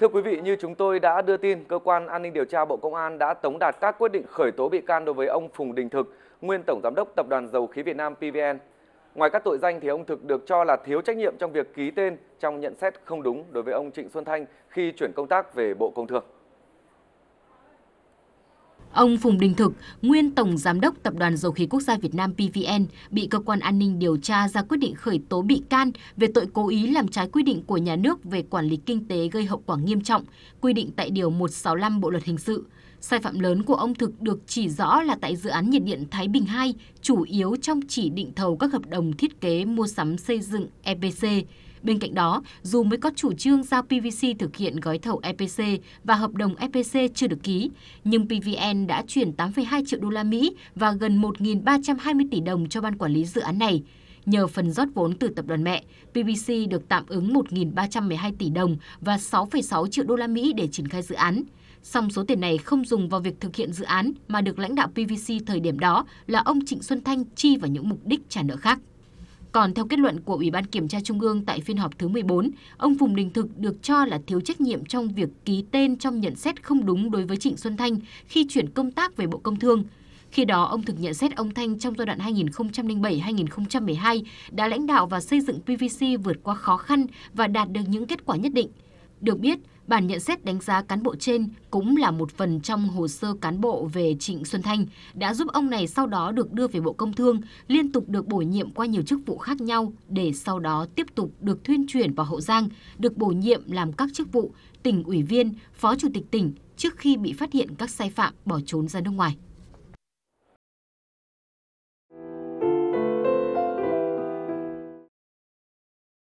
Thưa quý vị, như chúng tôi đã đưa tin, Cơ quan An ninh Điều tra Bộ Công an đã tống đạt các quyết định khởi tố bị can đối với ông Phùng Đình Thực, nguyên Tổng Giám đốc Tập đoàn Dầu khí Việt Nam PVN. Ngoài các tội danh thì ông Thực được cho là thiếu trách nhiệm trong việc ký tên trong nhận xét không đúng đối với ông Trịnh Xuân Thanh khi chuyển công tác về Bộ Công Thương. Ông Phùng Đình Thực, nguyên Tổng Giám đốc Tập đoàn Dầu khí Quốc gia Việt Nam PVN, bị Cơ quan An ninh điều tra ra quyết định khởi tố bị can về tội cố ý làm trái quy định của nhà nước về quản lý kinh tế gây hậu quả nghiêm trọng, quy định tại Điều 165 Bộ Luật Hình sự. Sai phạm lớn của ông Thực được chỉ rõ là tại dự án nhiệt điện Thái Bình 2, chủ yếu trong chỉ định thầu các hợp đồng thiết kế mua sắm xây dựng EPC. Bên cạnh đó, dù mới có chủ trương giao PVC thực hiện gói thầu EPC và hợp đồng EPC chưa được ký, nhưng PVN đã chuyển 8,2 triệu đô la Mỹ và gần 1.320 tỷ đồng cho ban quản lý dự án này. Nhờ phần rót vốn từ tập đoàn mẹ, PVC được tạm ứng 1.312 tỷ đồng và 6,6 triệu đô la Mỹ để triển khai dự án. Song số tiền này không dùng vào việc thực hiện dự án mà được lãnh đạo PVC thời điểm đó là ông Trịnh Xuân Thanh chi vào những mục đích trả nợ khác. Còn theo kết luận của Ủy ban Kiểm tra Trung ương tại phiên họp thứ 14, ông Phùng Đình Thực được cho là thiếu trách nhiệm trong việc ký tên trong nhận xét không đúng đối với Trịnh Xuân Thanh khi chuyển công tác về Bộ Công Thương. Khi đó, ông thực nhận xét ông Thanh trong giai đoạn 2007-2012 đã lãnh đạo và xây dựng PVC vượt qua khó khăn và đạt được những kết quả nhất định. Được biết, Bản nhận xét đánh giá cán bộ trên cũng là một phần trong hồ sơ cán bộ về Trịnh Xuân Thanh đã giúp ông này sau đó được đưa về Bộ Công Thương, liên tục được bổ nhiệm qua nhiều chức vụ khác nhau để sau đó tiếp tục được thuyên chuyển vào Hậu Giang, được bổ nhiệm làm các chức vụ tỉnh ủy viên, phó chủ tịch tỉnh trước khi bị phát hiện các sai phạm bỏ trốn ra nước ngoài.